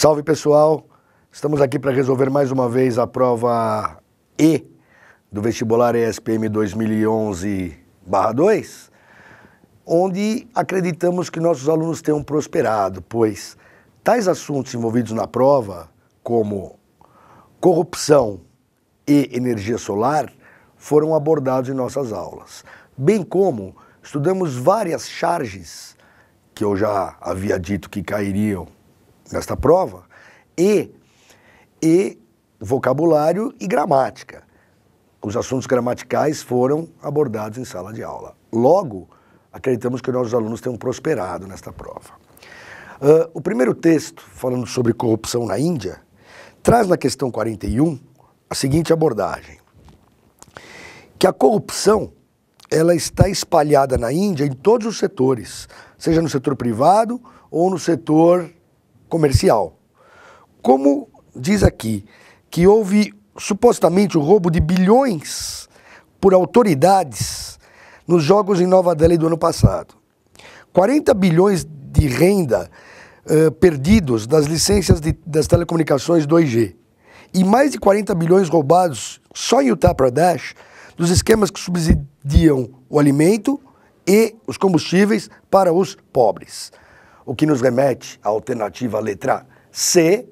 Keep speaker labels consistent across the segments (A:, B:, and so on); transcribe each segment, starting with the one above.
A: Salve pessoal, estamos aqui para resolver mais uma vez a prova E do vestibular ESPM 2011/2, onde acreditamos que nossos alunos tenham prosperado, pois tais assuntos envolvidos na prova, como corrupção e energia solar, foram abordados em nossas aulas, bem como estudamos várias charges que eu já havia dito que cairiam nesta prova, e, e vocabulário e gramática. Os assuntos gramaticais foram abordados em sala de aula. Logo, acreditamos que nossos alunos tenham prosperado nesta prova. Uh, o primeiro texto, falando sobre corrupção na Índia, traz na questão 41 a seguinte abordagem: que a corrupção ela está espalhada na Índia em todos os setores, seja no setor privado ou no setor comercial. Como diz aqui que houve supostamente o roubo de bilhões por autoridades nos jogos em Nova Delhi do ano passado. 40 bilhões de renda uh, perdidos das licenças de, das telecomunicações 2G. E mais de 40 bilhões roubados só em Uttar Pradesh dos esquemas que subsidiam o alimento e os combustíveis para os pobres o que nos remete à alternativa letra C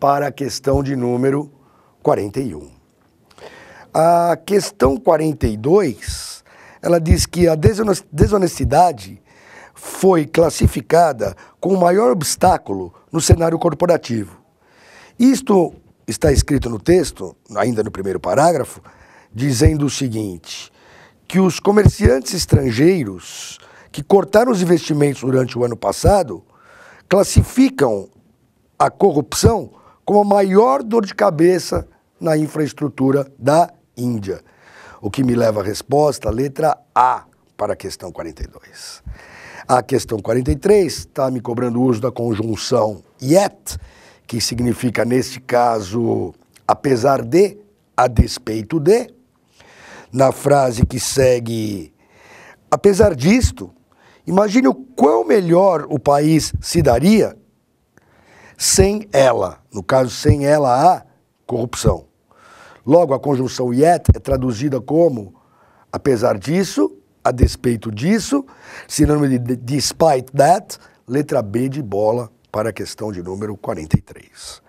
A: para a questão de número 41. A questão 42, ela diz que a desonestidade foi classificada como o maior obstáculo no cenário corporativo. Isto está escrito no texto, ainda no primeiro parágrafo, dizendo o seguinte: que os comerciantes estrangeiros que cortaram os investimentos durante o ano passado, classificam a corrupção como a maior dor de cabeça na infraestrutura da Índia. O que me leva à resposta, letra A, para a questão 42. A questão 43 está me cobrando o uso da conjunção yet, que significa, neste caso, apesar de, a despeito de. Na frase que segue, apesar disto, Imagine o quão melhor o país se daria sem ela, no caso, sem ela a corrupção. Logo, a conjunção yet é traduzida como apesar disso, a despeito disso, sinônimo de despite that, letra B de bola para a questão de número 43.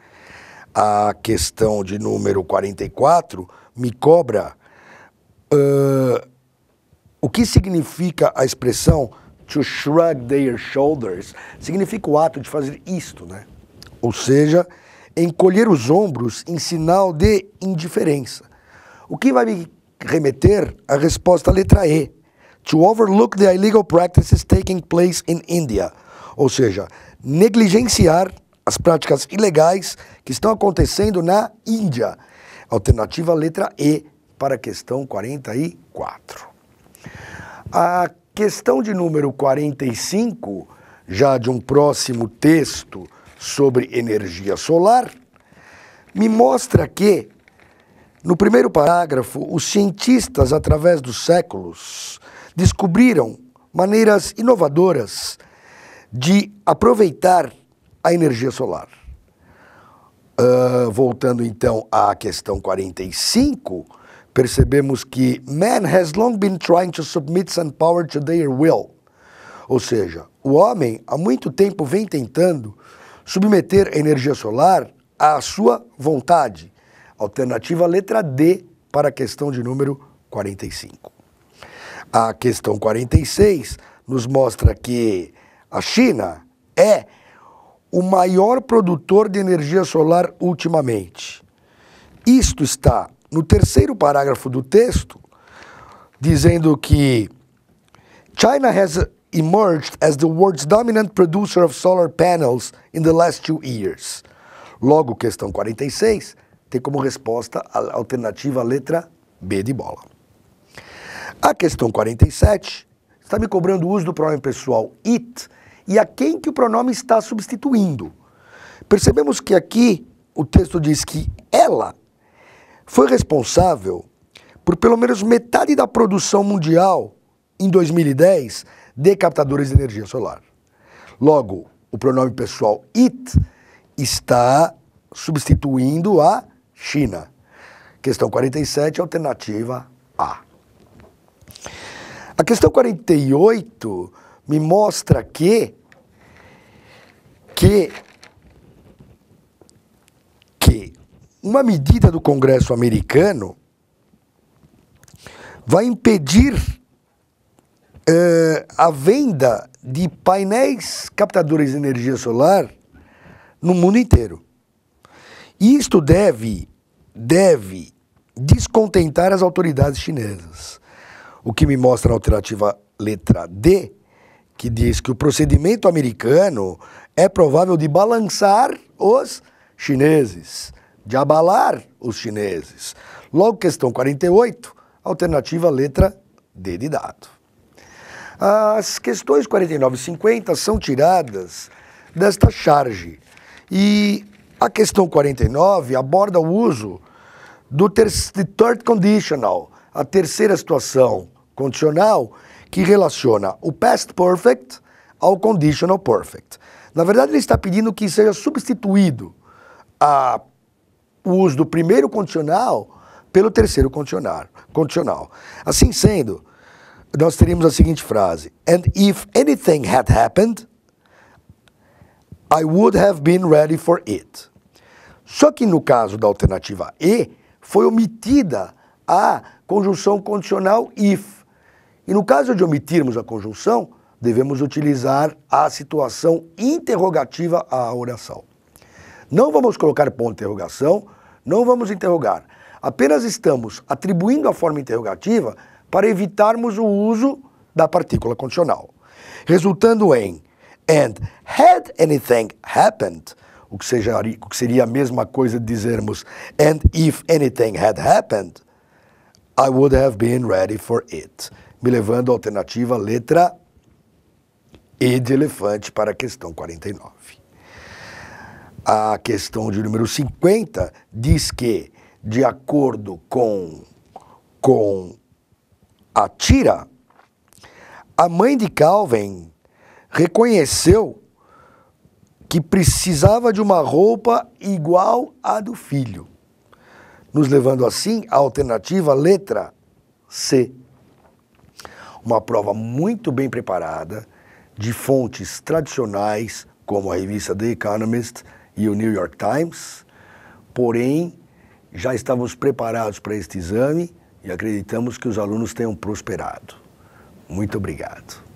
A: A questão de número 44 me cobra uh, o que significa a expressão to shrug their shoulders, significa o ato de fazer isto, né? Ou seja, encolher os ombros em sinal de indiferença. O que vai me remeter à resposta letra E, to overlook the illegal practices taking place in India, ou seja, negligenciar as práticas ilegais que estão acontecendo na Índia. Alternativa letra E para a questão 44. A Questão de número 45, já de um próximo texto sobre energia solar, me mostra que, no primeiro parágrafo, os cientistas, através dos séculos, descobriram maneiras inovadoras de aproveitar a energia solar. Uh, voltando então à questão 45, percebemos que man has long been trying to submit some power to their will. Ou seja, o homem há muito tempo vem tentando submeter a energia solar à sua vontade. Alternativa letra D para a questão de número 45. A questão 46 nos mostra que a China é o maior produtor de energia solar ultimamente. Isto está no terceiro parágrafo do texto, dizendo que China has emerged as the world's dominant producer of solar panels in the last two years. Logo, questão 46 tem como resposta a alternativa a letra B de bola. A questão 47 está me cobrando o uso do pronome pessoal it e a quem que o pronome está substituindo. Percebemos que aqui o texto diz que ela foi responsável por pelo menos metade da produção mundial em 2010 de captadores de energia solar. Logo, o pronome pessoal it está substituindo a China. Questão 47, alternativa A. A questão 48 me mostra que que uma medida do Congresso americano vai impedir uh, a venda de painéis captadores de energia solar no mundo inteiro. E isto deve, deve descontentar as autoridades chinesas. O que me mostra a alternativa letra D, que diz que o procedimento americano é provável de balançar os chineses de abalar os chineses. Logo, questão 48, alternativa letra D de dado. As questões 49 e 50 são tiradas desta charge. E a questão 49 aborda o uso do ter third conditional, a terceira situação condicional, que relaciona o past perfect ao conditional perfect. Na verdade, ele está pedindo que seja substituído a o uso do primeiro condicional pelo terceiro condicional. condicional. Assim sendo, nós teríamos a seguinte frase: And if anything had happened, I would have been ready for it. Só que no caso da alternativa E, foi omitida a conjunção condicional if. E no caso de omitirmos a conjunção, devemos utilizar a situação interrogativa à oração. Não vamos colocar ponto de interrogação, não vamos interrogar. Apenas estamos atribuindo a forma interrogativa para evitarmos o uso da partícula condicional, resultando em and had anything happened, o que, seja, o que seria a mesma coisa de dizermos and if anything had happened, I would have been ready for it, me levando à alternativa letra E de elefante para a questão 49. A questão de número 50 diz que, de acordo com, com a tira, a mãe de Calvin reconheceu que precisava de uma roupa igual à do filho, nos levando assim à alternativa letra C. Uma prova muito bem preparada, de fontes tradicionais, como a revista The Economist, e o New York Times, porém já estávamos preparados para este exame e acreditamos que os alunos tenham prosperado. Muito obrigado.